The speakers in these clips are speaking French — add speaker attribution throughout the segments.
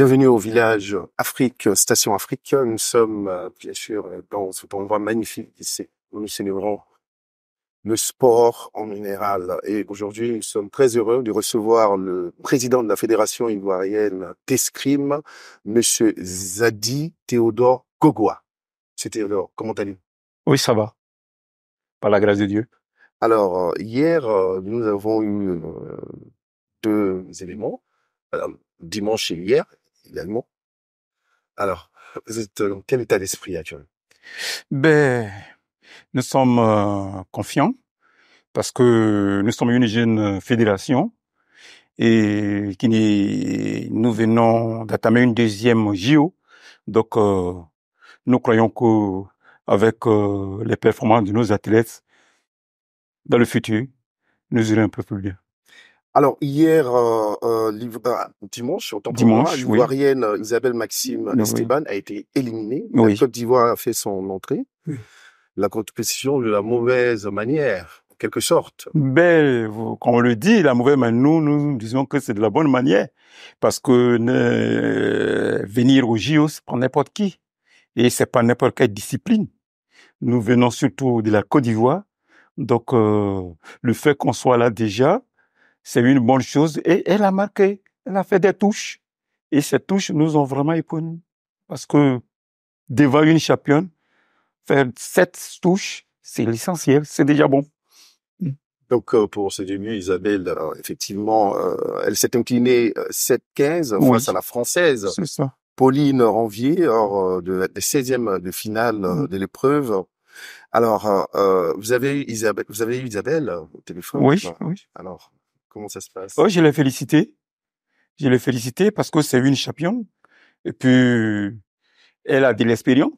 Speaker 1: Bienvenue au village Afrique, Station Afrique. Nous sommes euh, bien sûr euh, dans ce endroit magnifique ici nous célébrons le sport en minéral. Et aujourd'hui, nous sommes très heureux de recevoir le président de la Fédération ivoirienne d'escrime, M. Zadi Théodore Kogoa. C'est Théodore, comment allez-vous Oui, ça va. Par la grâce de Dieu. Alors, euh, hier, nous avons eu deux éléments. dimanche et hier, également. Alors, vous êtes dans euh, quel état d'esprit actuellement
Speaker 2: Ben, nous sommes euh, confiants parce que nous sommes une jeune euh, fédération et qui nous venons d'attamer une deuxième JO. Donc, nous croyons que avec les performances de nos athlètes dans le futur, nous irons un peu plus bien.
Speaker 1: Alors hier, euh, euh, euh, dimanche, autant pour moi, Dimanche, l'ivoirienne euh, Isabelle Maxime Esteban a été éliminée. La Côte d'Ivoire a fait son entrée. Oui. La compétition de la mauvaise manière, en quelque sorte.
Speaker 2: Ben, quand on le dit, la mauvaise manière, nous, nous disons que c'est de la bonne manière. Parce que euh, venir au JO, c'est pas n'importe qui. Et c'est pas n'importe quelle discipline. Nous venons surtout de la Côte d'Ivoire. Donc, euh, le fait qu'on soit là déjà, c'est une bonne chose. Et elle a marqué, elle a fait des touches. Et ces touches nous ont vraiment épanouis. Parce que devant une championne, faire sept touches, c'est l'essentiel, c'est déjà bon.
Speaker 1: Donc, euh, pour ce début, Isabelle, euh, effectivement, euh, elle s'est inclinée 7-15 face à la française. C'est ça. Pauline Ranvier, hors de, 16e de finale mm. de l'épreuve. Alors, vous avez Isabelle, vous avez Isabelle au téléphone. Oui, oui. Alors, Comment ça se passe Oh, je l'ai
Speaker 2: félicité. Je l'ai félicité parce que c'est une championne. Et puis,
Speaker 1: elle a de l'expérience.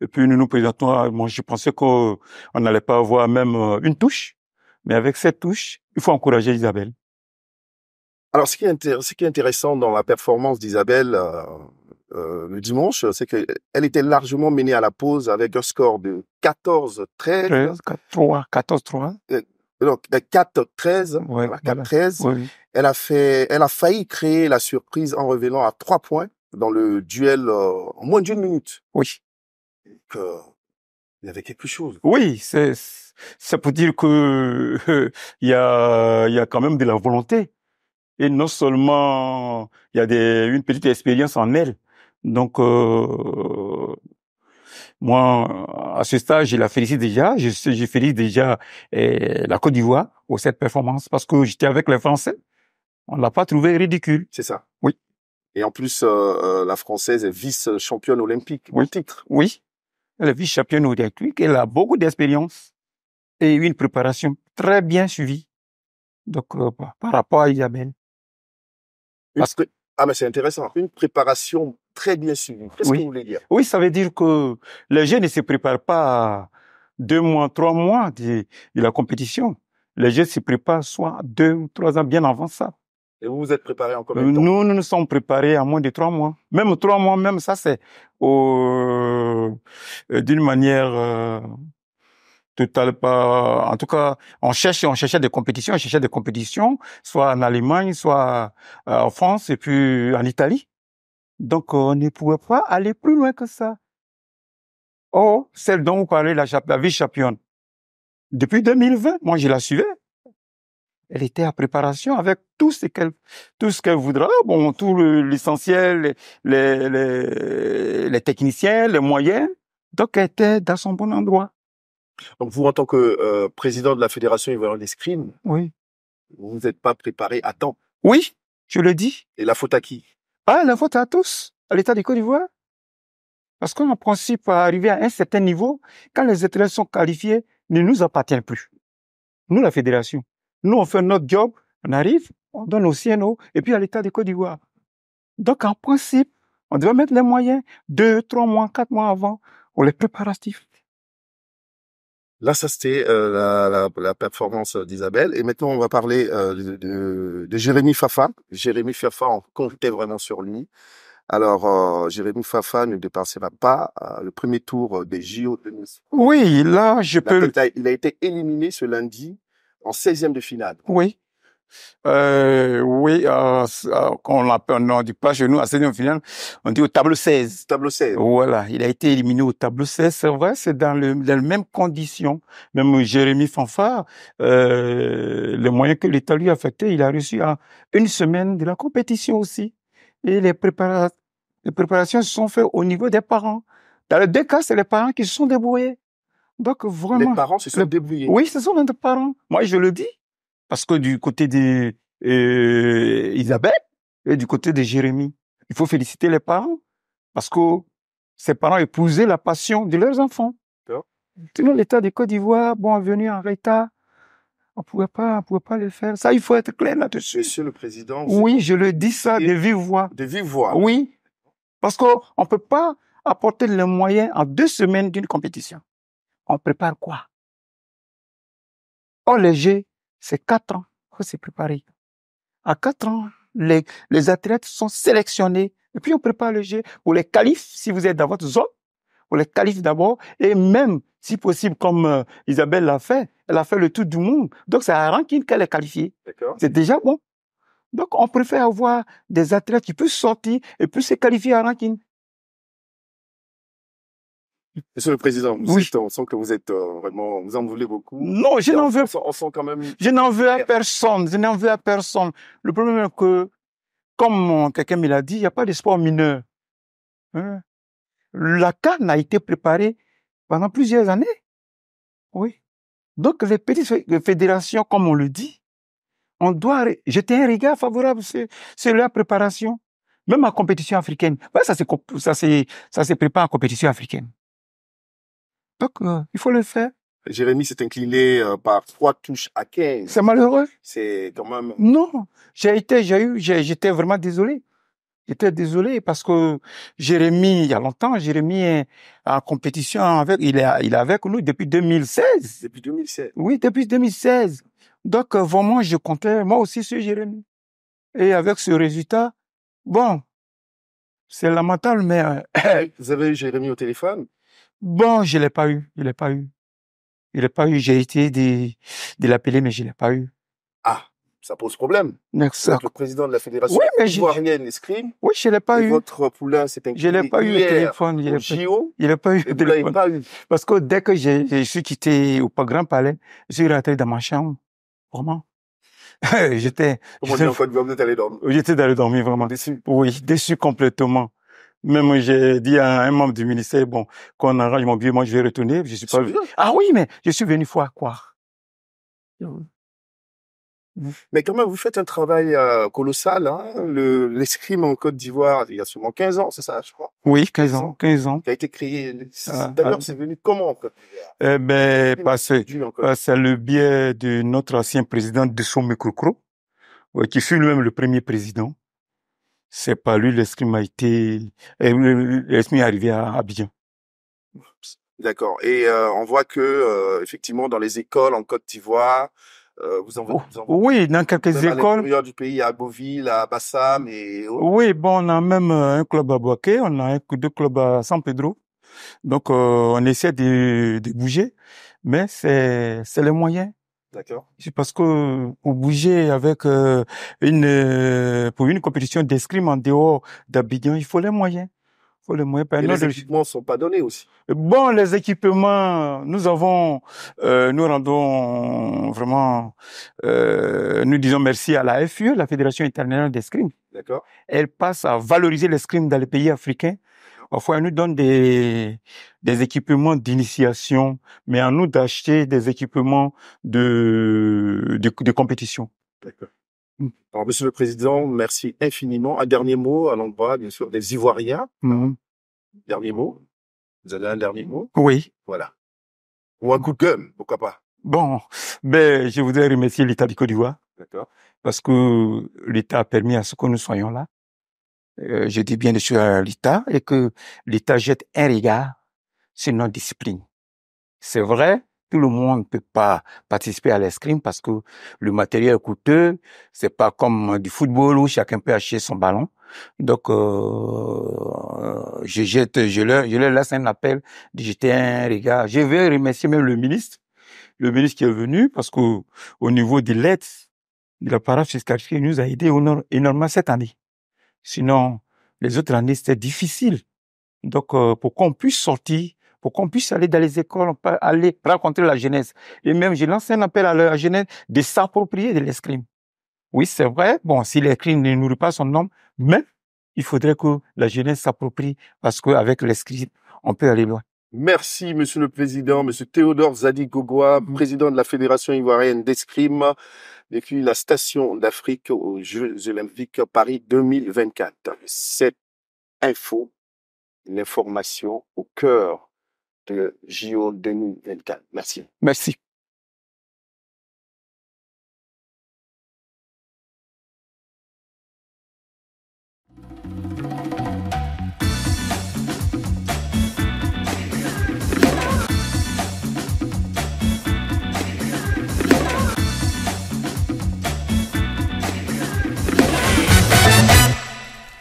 Speaker 2: Et puis, nous nous présentons. Moi, je pensais qu'on n'allait pas avoir même euh, une touche. Mais avec cette touche, il faut encourager Isabelle.
Speaker 1: Alors, ce qui est, intéressant dans la performance d'Isabelle euh, euh, le dimanche, c'est qu'elle était largement menée à la pause avec un score de 14-13. 14-3. 14-3 donc 4-13, 13 elle a fait, elle a failli créer la surprise en révélant à trois points dans le duel euh, en moins d'une minute. Oui. Euh, il y avait quelque chose.
Speaker 2: Oui, c'est, ça peut dire que il y a, il y a quand même de la volonté. Et non seulement il y a des, une petite expérience en elle. Donc, euh, moi, à ce stade, je la félicite déjà. Je, félicite déjà eh, la Côte d'Ivoire pour cette performance parce que j'étais avec les Français. On ne l'a pas trouvé ridicule. C'est ça. Oui.
Speaker 1: Et en plus, euh, euh, la Française est vice-championne olympique.
Speaker 2: Oui. titre. Oui. Elle est vice-championne olympique. Elle a beaucoup d'expérience et une préparation très bien suivie. Donc, euh, par rapport à Isabelle.
Speaker 1: Parce que... Ah, mais c'est intéressant. Une préparation très bien suivi. Qu'est-ce que vous voulez dire
Speaker 2: Oui, ça veut dire que les jeunes ne se préparent pas deux mois, trois mois de, la compétition. Les jeunes se préparent soit deux ou trois ans bien avant ça.
Speaker 1: Et vous vous êtes préparé en combien de euh, temps
Speaker 2: Nous, nous nous sommes préparés à moins de trois mois. Même trois mois, même ça, c'est euh, d'une manière euh, totale. Pas, en tout cas, on cherche, on cherchait des compétitions, on cherchait des compétitions, soit en Allemagne, soit en France, et puis en Italie. Donc, on ne pouvait pas aller plus loin que ça. Oh, celle dont vous parlez, la, vice-championne, depuis 2020, moi, je la suivais. Elle était à préparation avec tout ce qu'elle, tout ce qu'elle voudra. Bon, tout l'essentiel, le, les, les, techniciens, les moyens. Donc, elle était dans son bon endroit.
Speaker 1: Donc, vous, en tant que euh, président de la Fédération des d'escrime, oui. vous n'êtes pas préparé à temps. Oui, je le dis. Et la faute à qui
Speaker 2: ah, la faute à tous, à l'État du Côte d'Ivoire. Parce qu'en principe, à arriver à un certain niveau, quand les étrangers sont qualifiés, ne nous appartient plus. Nous, la fédération. Nous, on fait notre job, on arrive, on donne au CNO, et puis à l'État du Côte d'Ivoire. Donc, en principe, on doit mettre les moyens deux, trois mois, quatre mois avant, pour les préparatifs.
Speaker 1: Là, ça c'était euh, la, performance d'Isabelle. Et maintenant, on va parler euh, de, Jérémy Fafa. Jérémy Fafa, on comptait vraiment sur lui. Alors, euh, Jérémy Fafa ne dépassera pas le premier tour des JO Nice. Oui, là, je peux... Il a été éliminé ce lundi en 16e de finale. Oui. Euh, oui, euh, euh,
Speaker 2: on l'appelle, dit pas chez nous, à finale, on dit au tableau 16. Tableau 16. Voilà, il a été éliminé au tableau 16, c'est vrai, c'est dans, les mêmes conditions. Même Jérémy Fanfare, euh, le moyen que l'État lui a affecté, il a reçu à une semaine de la compétition aussi. Et les, les préparations se sont faites au niveau des parents. Dans les deux cas, c'est les parents qui se sont débrouillés. Donc vraiment. Les parents se sont débrouillés. Oui, ce sont les parents. Moi, je le dis parce que du côté d'Isabelle euh, Isabelle et du côté de Jérémy, il faut féliciter les parents parce que ces parents épousaient la passion de leurs enfants. Sinon, l'État de Côte d'Ivoire, bon, venu en retard, on pouvait pas, on pouvait pas le faire. Ça, il faut être clair là-dessus.
Speaker 1: Monsieur le Président. Oui, je le dis
Speaker 2: ça de vive voix. De vive voix. Oui. Parce qu'on ne peut pas apporter les moyens en deux semaines d'une compétition. On prépare quoi? On léger c'est quatre ans qu'on s'est préparé. À quatre ans, les, athlètes sont sélectionnés et puis on prépare le jeu pour les qualifs si vous êtes dans votre zone, pour les qualifs d'abord et même si possible comme euh, Isabelle l'a fait, elle a fait le tour du monde. Donc c'est à Rankin qu'elle est qualifiée. C'est déjà bon. Donc on préfère avoir des athlètes qui peuvent sortir et puis se qualifier à Rankin.
Speaker 1: Monsieur le Président, on sent que vous êtes euh, vraiment, vous en voulez beaucoup. Non, je n'en veux. quand
Speaker 2: Je n'en veux à personne. Je n'en veux à personne. Le problème est que, comme euh, quelqu'un me l'a dit, il n'y a pas d'espoir mineur. Hein. La canne a été préparée pendant plusieurs années. Oui. Donc les petites fédérations, comme on le dit, on doit jeter un regard favorable sur, leur préparation. Même en compétition africaine. ça, ça se prépare en compétition africaine. Donc, euh,
Speaker 1: il faut le faire. Jérémy s'est incliné euh, par trois touches à 15. C'est malheureux. C'est quand même. Non,
Speaker 2: j'ai été, j'ai eu, j'étais vraiment désolé. J'étais désolé parce que Jérémy, il y a longtemps, Jérémy est en compétition avec, il il est avec nous depuis 2016. Depuis 2016. Oui, depuis 2016. Donc, euh, vraiment, je comptais moi aussi sur Jérémy. Et avec ce résultat, bon, c'est lamentable, mais...
Speaker 1: Vous avez eu Jérémy au téléphone
Speaker 2: Bon, je l'ai pas eu, je l'ai pas eu. Je l'ai pas eu, j'ai été de, de l'appeler, mais je l'ai pas eu.
Speaker 1: Ah, ça pose problème. Le président de la Fédération oui, mais ivoirienne escrime. Oui, je l'ai pas eu. Votre poulain c'est un Je l'ai pas eu le téléphone. Je l'ai pas,
Speaker 2: je l'ai pas eu de téléphone. Pas eu. Parce que dès que je, je suis quitté au Grand Palais, je suis rentré dans ma chambre. Vraiment. j'étais. j'étais, j'étais en que
Speaker 1: vous êtes allé dormir? J'étais
Speaker 2: allé dormir vraiment. Déçu. Oui, déçu complètement. Même j'ai dit à un membre du ministère, bon, qu'on arrange mon billet, moi je vais retourner. Je suis pas. Ah oui, mais je suis venu fois croire. Hmm.
Speaker 1: Mais quand même, vous faites un travail euh, colossal. Hein? L'escrime en Côte d'Ivoire, il y a seulement 15 ans, c'est ça, je crois
Speaker 2: Oui, 15 ans, 15 ans. Qui a
Speaker 1: été créé. Ah, d'ailleurs, ah. c'est venu comment
Speaker 2: Eh ben, c'est le biais de notre ancien président de Mekroukro, euh, qui fut lui-même le premier président. C'est pas lui l'esprit m'a été, euh, l'esprit est arrivé à Abidjan.
Speaker 1: D'accord. Et euh, on voit que euh, effectivement dans les écoles en Côte d'Ivoire, vous, en, oh, voyez...
Speaker 2: oui, dans quelques écoles.
Speaker 1: du pays, à Beauville, à Bassam et. Oui,
Speaker 2: bon, on a même un club à Boaké, on a un, deux clubs à San Pedro. Donc, on essaie de, bouger, mais c'est c'est les moyens. D'accord. C'est parce que pour bouger avec une euh, pour une compétition d'escrime en dehors d'Abidjan, il faut les moyens. Il faut les moyens. Et les équipements
Speaker 1: ne sont pas donnés aussi.
Speaker 2: Bon, les équipements, nous avons, euh, nous rendons vraiment, euh, nous disons merci à la FUE, la Fédération internationale d'escrime. D'accord. Elle passe à valoriser l'escrime dans les pays africains Parfois, elle nous donne des, des équipements d'initiation, mais à nous d'acheter des équipements de, de, compétition.
Speaker 1: D'accord. Alors, Monsieur le Président, merci infiniment. Un dernier mot à l'endroit, bien sûr, des Ivoiriens. Mhm. Dernier mot. Vous avez un dernier mot Oui. Voilà. Ou un coup de gomme, pourquoi pas
Speaker 2: Bon, ben, je voudrais remercier l'État du Côte d'Ivoire. D'accord. Parce que l'État a permis à ce que nous soyons là. Euh, je dis bien sûr à l'État, et que l'État jette un regard sur notre discipline. C'est vrai, tout le monde ne peut pas participer à l'escrime parce que le matériel est coûteux. C'est pas comme du football où chacun peut acheter son ballon. Donc, euh, euh, je jette, je leur, je leur laisse un appel de jeter un regard. Je veux remercier même le ministre, le ministre qui est venu parce que au niveau des l'aide, de la parafiscalité, il nous a aidé énormément cette année. Sinon, les autres années, c'était difficile. Donc, euh, pour qu'on puisse sortir, pour qu'on puisse aller dans les écoles, aller rencontrer la jeunesse. Et même, j'ai lancé un appel à la jeunesse de s'approprier de l'escrime. Oui, c'est vrai. Bon, si l'escrime ne nourrit pas son nom, mais il faudrait que la jeunesse s'approprie parce qu'avec l'escrime, on peut aller loin.
Speaker 1: Merci, Monsieur le Président, Monsieur Théodore Zadi Gogoa, mm. président de la Fédération ivoirienne d'escrime depuis la station d'Afrique aux Jeux olympiques Paris 2024. Cette info, l'information au cœur de JO 2024. Merci.
Speaker 2: Merci.